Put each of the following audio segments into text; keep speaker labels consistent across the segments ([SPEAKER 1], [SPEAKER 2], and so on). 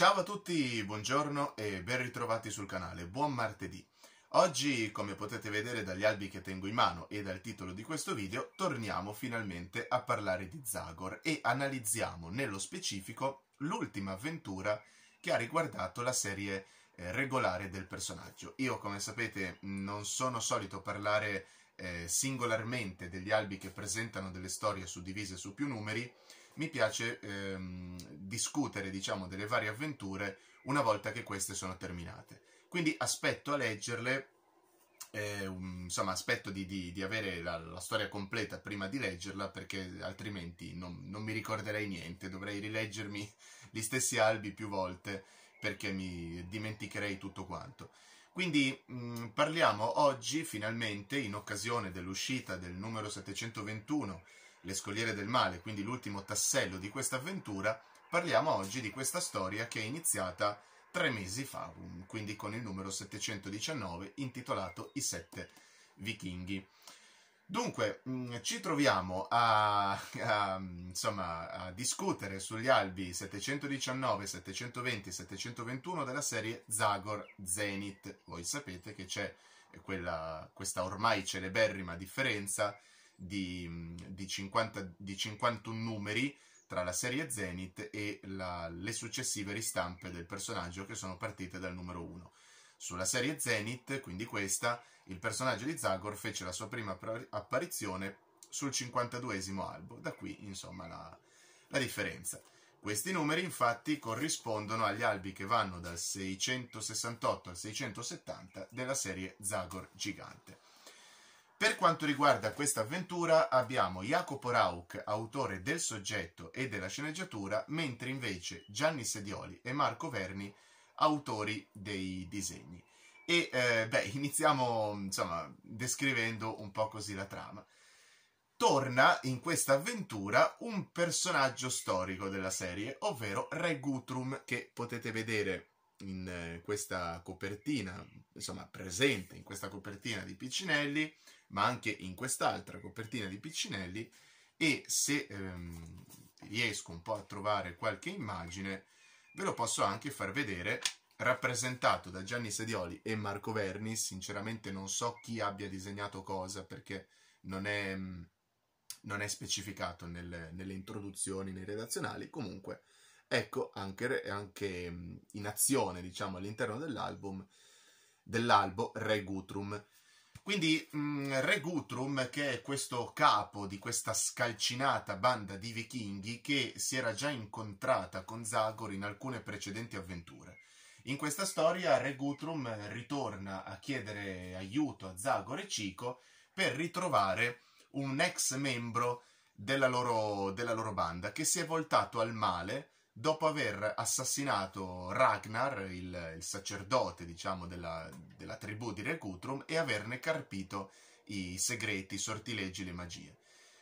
[SPEAKER 1] Ciao a tutti, buongiorno e ben ritrovati sul canale, buon martedì. Oggi, come potete vedere dagli albi che tengo in mano e dal titolo di questo video, torniamo finalmente a parlare di Zagor e analizziamo nello specifico l'ultima avventura che ha riguardato la serie eh, regolare del personaggio. Io, come sapete, non sono solito parlare eh, singolarmente degli albi che presentano delle storie suddivise su più numeri, mi piace ehm, discutere diciamo, delle varie avventure una volta che queste sono terminate. Quindi aspetto a leggerle, eh, insomma aspetto di, di, di avere la, la, storia completa prima di leggerla perché altrimenti non, non, mi ricorderei niente, dovrei rileggermi gli stessi albi più volte perché mi dimenticherei tutto quanto. Quindi mh, mm, parliamo oggi finalmente, in occasione dell'uscita del numero 721 le scogliere del male, quindi l'ultimo tassello di questa avventura, parliamo oggi di questa storia che è iniziata tre mesi fa, um, quindi con il numero 719 intitolato I sette vichinghi. Dunque, mh, mm, ci troviamo a, a, insomma, a, discutere sugli albi 719, 720, 721 della serie Zagor Zenith. Voi sapete che c'è quella, questa ormai celeberrima differenza di, di, 50, di 51 numeri tra la serie Zenith e la, le successive ristampe del personaggio che sono partite dal numero 1. Sulla serie Zenith, quindi questa, il personaggio di Zagor fece la sua prima apparizione sul 52esimo albo, da qui insomma la, la differenza. Questi numeri infatti corrispondono agli albi che vanno dal 668 al 670 della serie Zagor Gigante. Per quanto riguarda questa avventura abbiamo Jacopo Rauch, autore del soggetto e della sceneggiatura, mentre invece Gianni Sedioli e Marco Verni, autori dei disegni. E eh, beh, iniziamo insomma descrivendo un po' così la trama. Torna in questa avventura un personaggio storico della serie, ovvero Re Guthrum, che potete vedere in eh, questa copertina, insomma presente in questa copertina di Piccinelli, ma anche in quest'altra copertina di Piccinelli e se ehm, riesco un po' a trovare qualche immagine ve lo posso anche far vedere rappresentato da Gianni Sedioli e Marco Verni, sinceramente non so chi abbia disegnato cosa perché non è, non è specificato nelle, nelle, introduzioni, nei redazionali, comunque ecco anche, anche in azione diciamo all'interno dell'album dell'albo Re Gutrum. Quindi mh, mm, Re Guthrum, che è questo capo di questa scalcinata banda di vichinghi che si era già incontrata con Zagor in alcune precedenti avventure. In questa storia Re Guthrum ritorna a chiedere aiuto a Zagor e Cico per ritrovare un ex membro della loro, della loro banda che si è voltato al male dopo aver assassinato Ragnar, il, il sacerdote diciamo, della, della, tribù di Recutrum, e averne carpito i segreti, i sortileggi, le magie.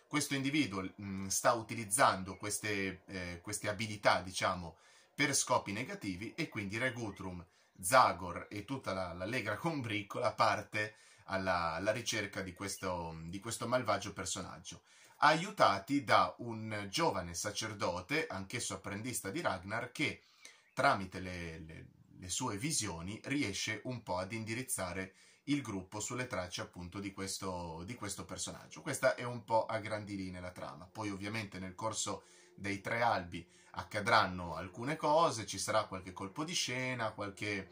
[SPEAKER 1] Questo individuo mh, mm, sta utilizzando queste, eh, queste abilità, diciamo, per scopi negativi e quindi Regutrum, Zagor e tutta la, la Combriccola parte alla, alla ricerca di questo, di questo malvagio personaggio aiutati da un giovane sacerdote, anch'esso apprendista di Ragnar, che tramite le, le, le sue visioni riesce un po' ad indirizzare il gruppo sulle tracce appunto di questo, di questo personaggio. Questa è un po' a grandi linee la trama. Poi ovviamente nel corso dei tre albi accadranno alcune cose, ci sarà qualche colpo di scena, qualche,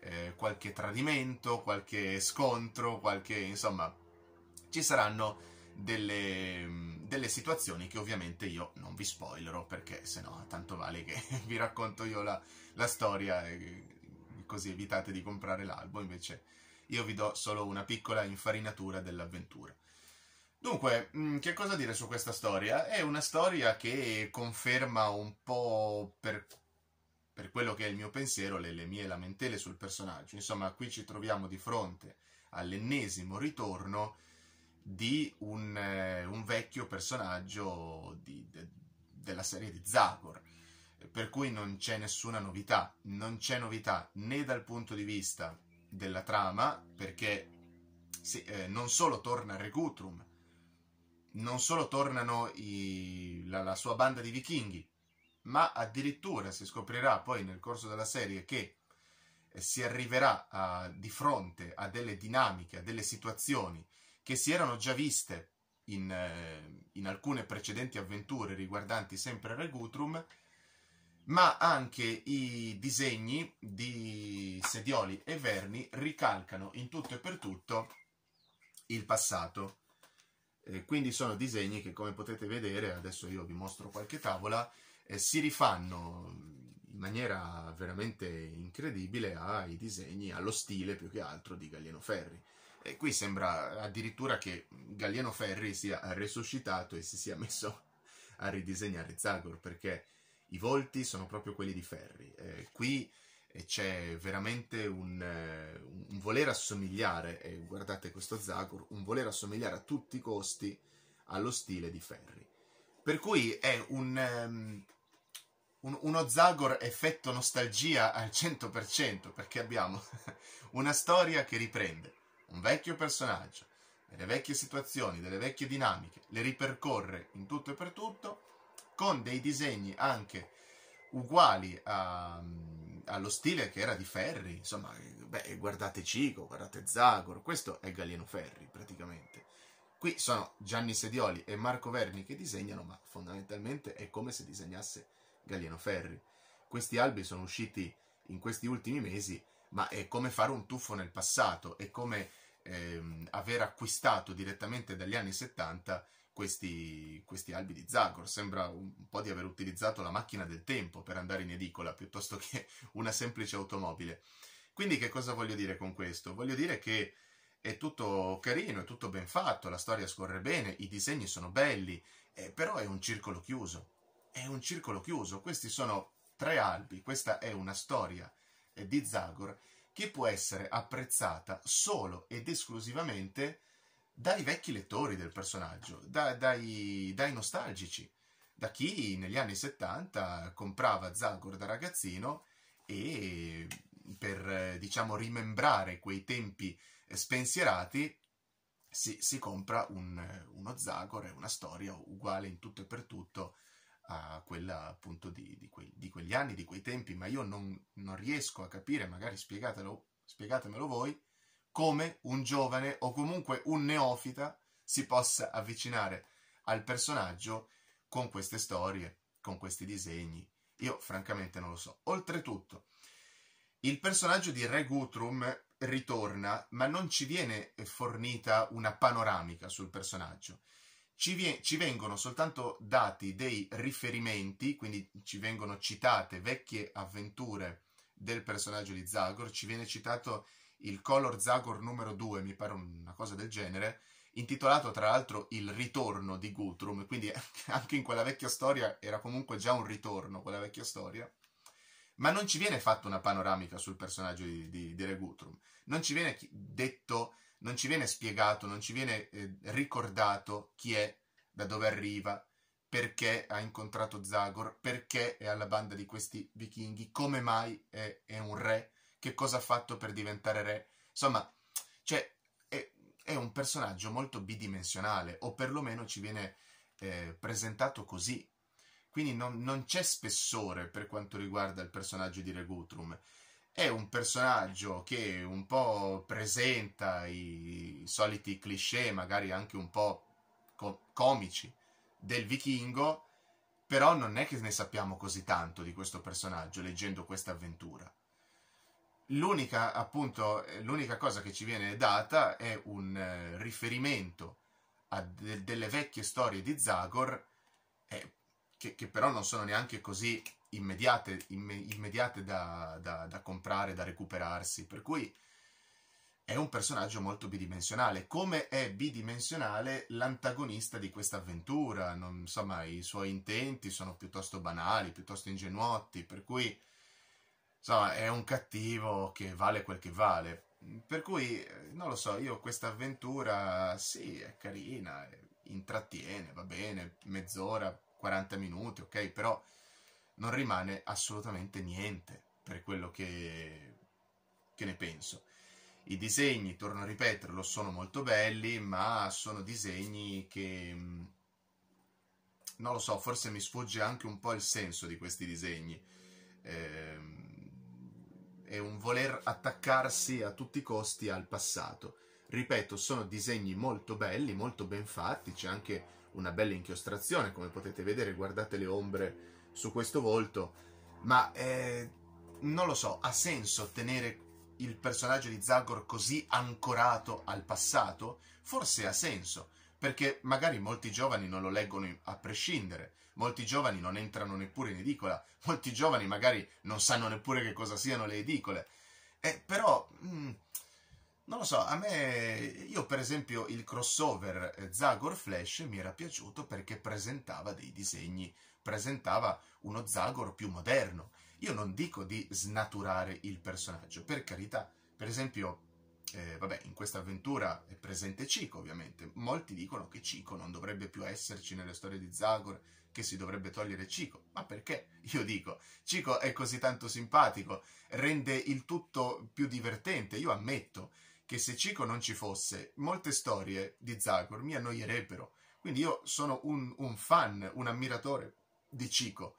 [SPEAKER 1] eh, qualche tradimento, qualche scontro, qualche insomma ci saranno delle, delle, situazioni che ovviamente io non vi spoilerò perché se no tanto vale che vi racconto io la, la storia eh, così evitate di comprare l'albo invece io vi do solo una piccola infarinatura dell'avventura. Dunque, mm, che cosa dire su questa storia? È una storia che conferma un po' per, per quello che è il mio pensiero le, le mie lamentele sul personaggio. Insomma, qui ci troviamo di fronte all'ennesimo ritorno di un, eh, un vecchio personaggio di, de, della serie di Zagor. Per cui non c'è nessuna novità, non c'è novità né dal punto di vista della trama, perché sì, eh, non solo torna Recutrum, non solo tornano i, la, la, sua banda di vichinghi, ma addirittura si scoprirà poi nel corso della serie che eh, si arriverà a, di fronte a delle dinamiche, a delle situazioni che si erano già viste in, eh, in alcune precedenti avventure riguardanti sempre Regutrum, ma anche i disegni di Sedioli e Verni ricalcano in tutto e per tutto il passato. Eh, quindi sono disegni che, come potete vedere, adesso io vi mostro qualche tavola, eh, si rifanno in maniera veramente incredibile ai disegni, allo stile più che altro di Gallieno Ferri. E qui sembra addirittura che Galliano Ferri sia resuscitato e si sia messo a ridisegnare Zagor, perché i volti sono proprio quelli di Ferri. Eh, qui c'è veramente un, eh, un voler assomigliare, e guardate questo Zagor, un voler assomigliare a tutti i costi allo stile di Ferri. Per cui è un... Um, uno Zagor effetto nostalgia al 100% perché abbiamo una storia che riprende un vecchio personaggio, delle vecchie situazioni, delle vecchie dinamiche, le ripercorre in tutto e per tutto, con dei disegni anche uguali a, allo stile che era di Ferri, insomma, beh, guardate Cico, guardate Zagor, questo è Galieno Ferri praticamente. Qui sono Gianni Sedioli e Marco Verni che disegnano, ma fondamentalmente è come se disegnasse Galieno Ferri. Questi albi sono usciti in questi ultimi mesi ma è come fare un tuffo nel passato, è come ehm, aver acquistato direttamente dagli anni 70 questi, questi albi di Zagor. Sembra un po' di aver utilizzato la macchina del tempo per andare in edicola piuttosto che una semplice automobile. Quindi che cosa voglio dire con questo? Voglio dire che è tutto carino, è tutto ben fatto, la storia scorre bene, i disegni sono belli, eh, però è un circolo chiuso. È un circolo chiuso. Questi sono tre albi, questa è una storia di Zagor che può essere apprezzata solo ed esclusivamente dai vecchi lettori del personaggio, da, dai, dai, nostalgici, da chi negli anni 70 comprava Zagor da ragazzino e per diciamo rimembrare quei tempi spensierati si, si compra un, uno Zagor e una storia uguale in tutto e per tutto a quella appunto di, di, quei, di quegli anni, di quei tempi, ma io non, non riesco a capire, magari spiegatemelo voi, come un giovane o comunque un neofita si possa avvicinare al personaggio con queste storie, con questi disegni. Io francamente non lo so. Oltretutto, il personaggio di Re Guthrum ritorna, ma non ci viene fornita una panoramica sul personaggio ci, vi- ci vengono soltanto dati dei riferimenti, quindi ci vengono citate vecchie avventure del personaggio di Zagor, ci viene citato il Color Zagor numero 2, mi pare una cosa del genere, intitolato tra l'altro Il ritorno di Guthrum, quindi anche in quella vecchia storia era comunque già un ritorno, quella vecchia storia, ma non ci viene fatta una panoramica sul personaggio di, di, di Re Guthrum, non ci viene detto non ci viene spiegato, non ci viene eh, ricordato chi è, da dove arriva, perché ha incontrato Zagor, perché è alla banda di questi vichinghi, come mai è, è un re, che cosa ha fatto per diventare re. Insomma, cioè, è, è, un personaggio molto bidimensionale, o perlomeno ci viene eh, presentato così. Quindi non, non c'è spessore per quanto riguarda il personaggio di Re Regutrum. È un personaggio che un po' presenta i soliti cliché, magari anche un po' comici, del vichingo, però non è che ne sappiamo così tanto di questo personaggio leggendo questa avventura. L'unica, appunto, l'unica cosa che ci viene data è un eh, riferimento a de- delle vecchie storie di Zagor, eh, che, che però non sono neanche così immediate, imme, immediate da, da, da, comprare, da recuperarsi, per cui è un personaggio molto bidimensionale, come è bidimensionale l'antagonista di questa avventura, non, insomma i suoi intenti sono piuttosto banali, piuttosto ingenuotti, per cui insomma è un cattivo che vale quel che vale. Per cui, eh, non lo so, io questa avventura, sì, è carina, eh, intrattiene, va bene, mezz'ora, 40 minuti, ok, però non rimane assolutamente niente per quello che, che ne penso. I disegni, torno a ripeterlo, sono molto belli, ma sono disegni che, mm, non lo so, forse mi sfugge anche un po' il senso di questi disegni. Ehm, è un voler attaccarsi a tutti i costi al passato. Ripeto, sono disegni molto belli, molto ben fatti, c'è anche una bella inchiostrazione, come potete vedere, guardate le ombre su questo volto, ma eh, non lo so, ha senso tenere il personaggio di Zagor così ancorato al passato? Forse ha senso, perché magari molti giovani non lo leggono a prescindere, molti giovani non entrano neppure in edicola, molti giovani magari non sanno neppure che cosa siano le edicole. Eh, però, mh, mm, non lo so, a me, io per esempio il crossover eh, Zagor Flash mi era piaciuto perché presentava dei disegni presentava uno Zagor più moderno. Io non dico di snaturare il personaggio, per carità. Per esempio, eh, vabbè, in questa avventura è presente Cico, ovviamente. Molti dicono che Cico non dovrebbe più esserci nelle storie di Zagor, che si dovrebbe togliere Cico. Ma perché? Io dico, Cico è così tanto simpatico, rende il tutto più divertente. Io ammetto che se Cico non ci fosse, molte storie di Zagor mi annoierebbero. Quindi io sono un, un fan, un ammiratore di Cico,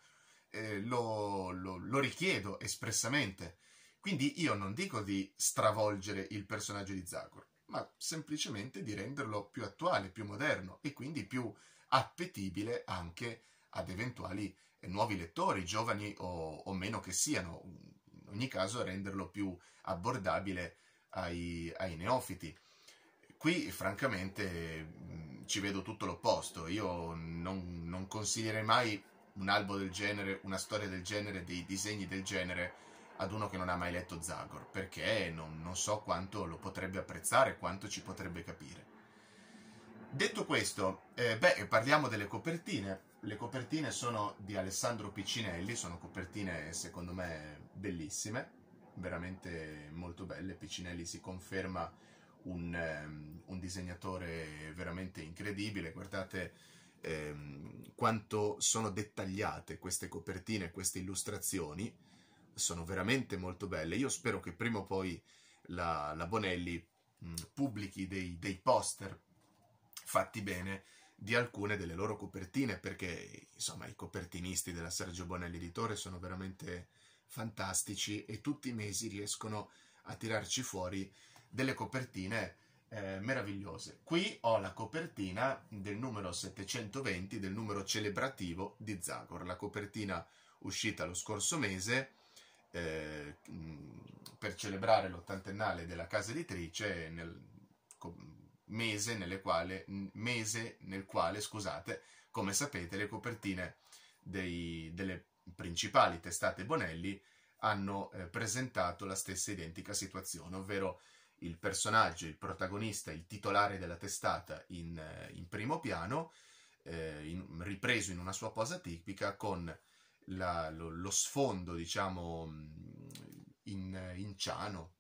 [SPEAKER 1] eh, lo, lo, lo richiedo espressamente. Quindi io non dico di stravolgere il personaggio di Zagor, ma semplicemente di renderlo più attuale, più moderno e quindi più appetibile anche ad eventuali nuovi lettori, giovani o, o meno che siano. In ogni caso renderlo più abbordabile ai, ai neofiti. Qui francamente mm, ci vedo tutto l'opposto, io non, non consiglierei mai un albo del genere, una storia del genere, dei disegni del genere ad uno che non ha mai letto Zagor, perché non, non so quanto lo potrebbe apprezzare, quanto ci potrebbe capire. Detto questo, eh, beh, parliamo delle copertine. Le copertine sono di Alessandro Piccinelli, sono copertine secondo me bellissime, veramente molto belle. Piccinelli si conferma un, um, un disegnatore veramente incredibile. Guardate ehm, quanto sono dettagliate queste copertine, queste illustrazioni, sono veramente molto belle. Io spero che prima o poi la, la Bonelli mh, mm, pubblichi dei, dei poster fatti bene di alcune delle loro copertine, perché insomma i copertinisti della Sergio Bonelli Editore sono veramente fantastici e tutti i mesi riescono a tirarci fuori delle copertine eh, meravigliose. Qui ho la copertina del numero 720, del numero celebrativo di Zagor, la copertina uscita lo scorso mese eh, per celebrare l'ottantennale della casa editrice nel mese, quale, mese, nel quale, scusate, come sapete, le copertine dei, delle principali testate Bonelli hanno eh, presentato la stessa identica situazione, ovvero il personaggio, il protagonista, il titolare della testata in, eh, in primo piano, eh, in, ripreso in una sua posa tipica con la, lo, lo, sfondo, diciamo, mm, in, in, ciano,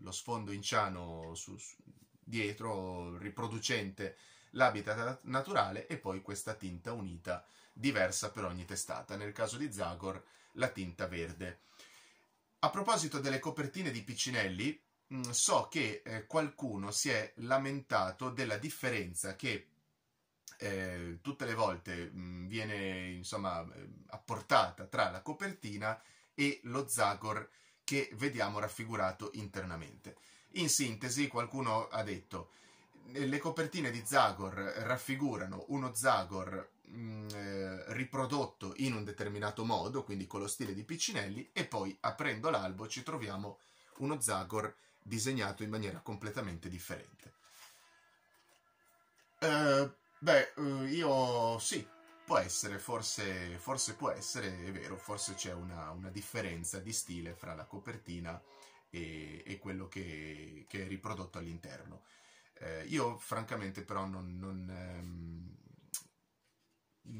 [SPEAKER 1] lo sfondo in ciano su, su, dietro, riproducente l'habitat naturale e poi questa tinta unita, diversa per ogni testata. Nel caso di Zagor, la tinta verde. A proposito delle copertine di Piccinelli, Mm, so che eh, qualcuno si è lamentato della differenza che eh, tutte le volte mh, mm, viene insomma eh, apportata tra la copertina e lo Zagor che vediamo raffigurato internamente. In sintesi, qualcuno ha detto eh, le copertine di Zagor raffigurano uno Zagor mh, mm, eh, riprodotto in un determinato modo, quindi con lo stile di Piccinelli, e poi aprendo l'albo ci troviamo uno Zagor disegnato in maniera completamente differente. Eh, beh, eh, io sì, può essere, forse, forse, può essere, è vero, forse c'è una, una differenza di stile fra la copertina e, e quello che, che, è riprodotto all'interno. Eh, io francamente però non, non, ehm,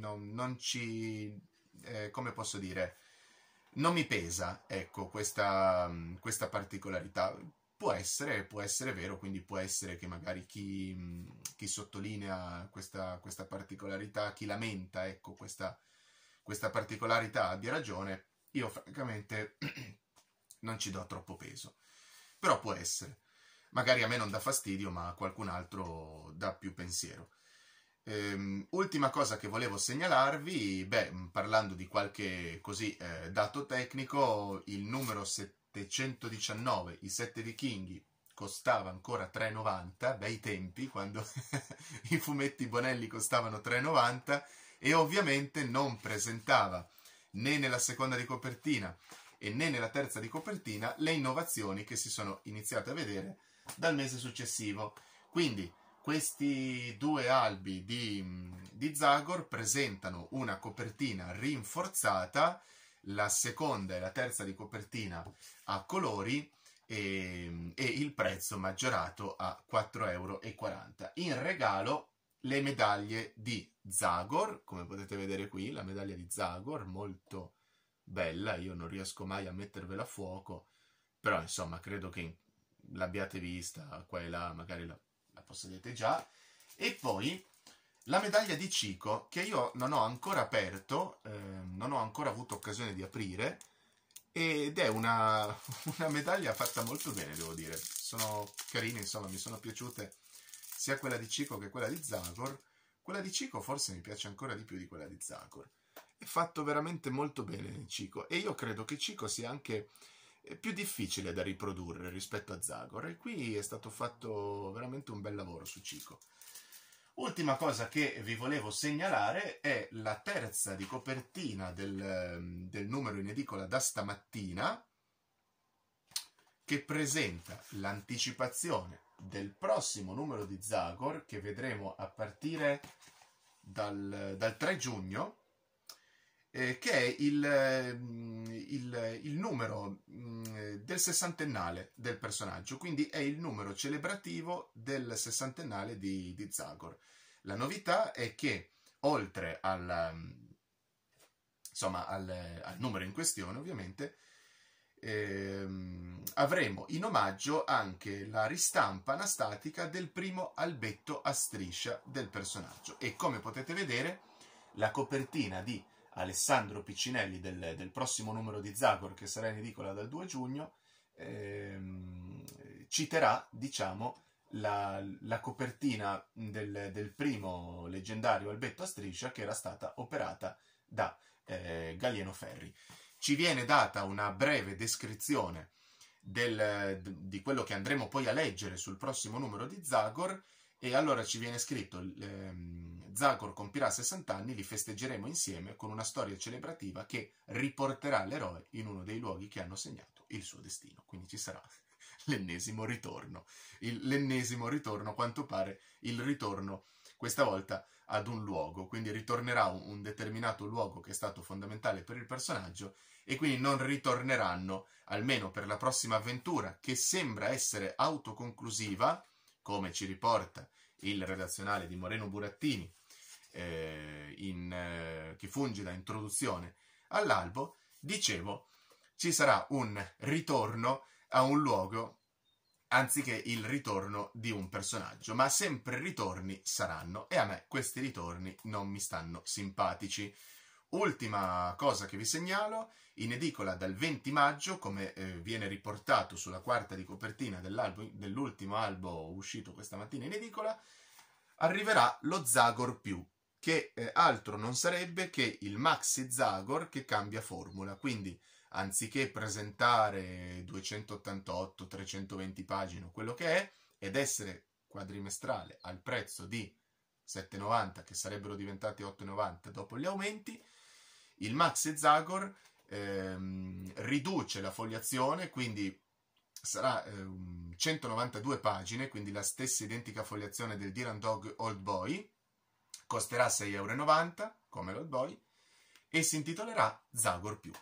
[SPEAKER 1] non, non ci... Eh, come posso dire? Non mi pesa, ecco, questa, questa particolarità Può essere, può essere vero, quindi può essere che magari chi, chi sottolinea questa, questa, particolarità, chi lamenta ecco, questa, questa particolarità abbia ragione. Io francamente non ci do troppo peso, però può essere. Magari a me non dà fastidio, ma a qualcun altro dà più pensiero. Um, ultima cosa che volevo segnalarvi, beh, parlando di qualche così eh, dato tecnico, il numero 70 719 i sette vichinghi costava ancora 3,90, bei tempi quando i fumetti Bonelli costavano 3,90 e ovviamente non presentava né nella seconda di copertina e né nella terza di copertina le innovazioni che si sono iniziate a vedere dal mese successivo. Quindi questi due albi di, di Zagor presentano una copertina rinforzata la seconda e la terza di copertina a colori e, ehm, e il prezzo maggiorato a 4,40 euro. In regalo le medaglie di Zagor, come potete vedere qui, la medaglia di Zagor, molto bella, io non riesco mai a mettervela a fuoco, però insomma credo che l'abbiate vista qua e là, magari la, la possedete già. E poi la medaglia di Cico che io non ho ancora aperto, eh, non ho ancora avuto occasione di aprire ed è una, una, medaglia fatta molto bene devo dire, sono carine insomma mi sono piaciute sia quella di Cico che quella di Zagor, quella di Cico forse mi piace ancora di più di quella di Zagor, è fatto veramente molto bene Cico e io credo che Cico sia anche eh, più difficile da riprodurre rispetto a Zagor e qui è stato fatto veramente un bel lavoro su Cico. Ultima cosa che vi volevo segnalare è la terza di copertina del, ehm, del numero in edicola da stamattina che presenta l'anticipazione del prossimo numero di Zagor che vedremo a partire dal, dal 3 giugno eh, che è il, ehm, il, il numero mm, del sessantennale del personaggio, quindi è il numero celebrativo del sessantennale di, di Zagor. La novità è che oltre al, insomma, al, al numero in questione, ovviamente, ehm, avremo in omaggio anche la ristampa anastatica del primo albetto a striscia del personaggio. E come potete vedere, la copertina di Alessandro Piccinelli del, del prossimo numero di Zagor che sarà in edicola dal 2 giugno, ehm, citerà, diciamo, la, la copertina del, del, primo leggendario Albetto a striscia che era stata operata da eh, Gallieno Ferri. Ci viene data una breve descrizione del, di quello che andremo poi a leggere sul prossimo numero di Zagor, e allora ci viene scritto, ehm, Zagor compirà 60 anni, li festeggeremo insieme con una storia celebrativa che riporterà l'eroe in uno dei luoghi che hanno segnato il suo destino. Quindi ci sarà l'ennesimo ritorno, il, l'ennesimo ritorno, quanto pare il ritorno questa volta ad un luogo, quindi ritornerà un, un determinato luogo che è stato fondamentale per il personaggio e quindi non ritorneranno, almeno per la prossima avventura, che sembra essere autoconclusiva, come ci riporta il redazionale di Moreno Burattini, eh, in, eh, che funge da introduzione all'albo, dicevo, ci sarà un ritorno a un luogo anziché il ritorno di un personaggio, ma sempre ritorni saranno e a me questi ritorni non mi stanno simpatici. Ultima cosa che vi segnalo, in edicola dal 20 maggio, come eh, viene riportato sulla quarta di copertina dell'ultimo albo uscito questa mattina in edicola, arriverà lo Zagor più, che eh, altro non sarebbe che il maxi Zagor che cambia formula, quindi anziché presentare 288, 320 pagine o quello che è, ed essere quadrimestrale al prezzo di 7,90 che sarebbero diventati 8,90 dopo gli aumenti, il Max e Zagor ehm, riduce la fogliazione, quindi sarà ehm, 192 pagine, quindi la stessa identica fogliazione del Dylan Dog Old Boy, costerà 6,90 euro, come l'Old Boy, e si intitolerà Zagor più.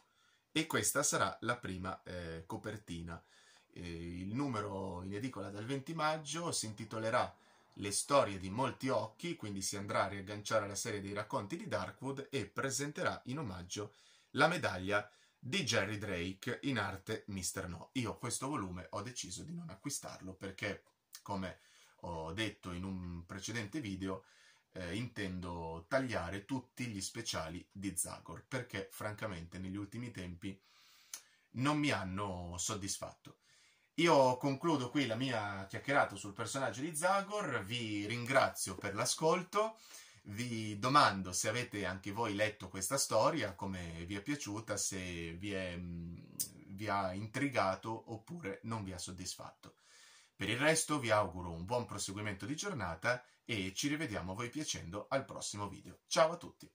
[SPEAKER 1] E questa sarà la prima eh, copertina. Eh, il numero in edicola dal 20 maggio si intitolerà le storie di molti occhi, quindi si andrà a riagganciare alla serie dei racconti di Darkwood e presenterà in omaggio la medaglia di Jerry Drake in arte Mister No. Io questo volume ho deciso di non acquistarlo perché, come ho detto in un precedente video, eh, intendo tagliare tutti gli speciali di Zagor perché francamente negli ultimi tempi non mi hanno soddisfatto. Io concludo qui la mia chiacchierata sul personaggio di Zagor, vi ringrazio per l'ascolto, vi domando se avete anche voi letto questa storia, come vi è piaciuta, se vi, è, mm, vi ha intrigato oppure non vi ha soddisfatto. Per il resto vi auguro un buon proseguimento di giornata e ci rivediamo a voi piacendo al prossimo video. Ciao a tutti!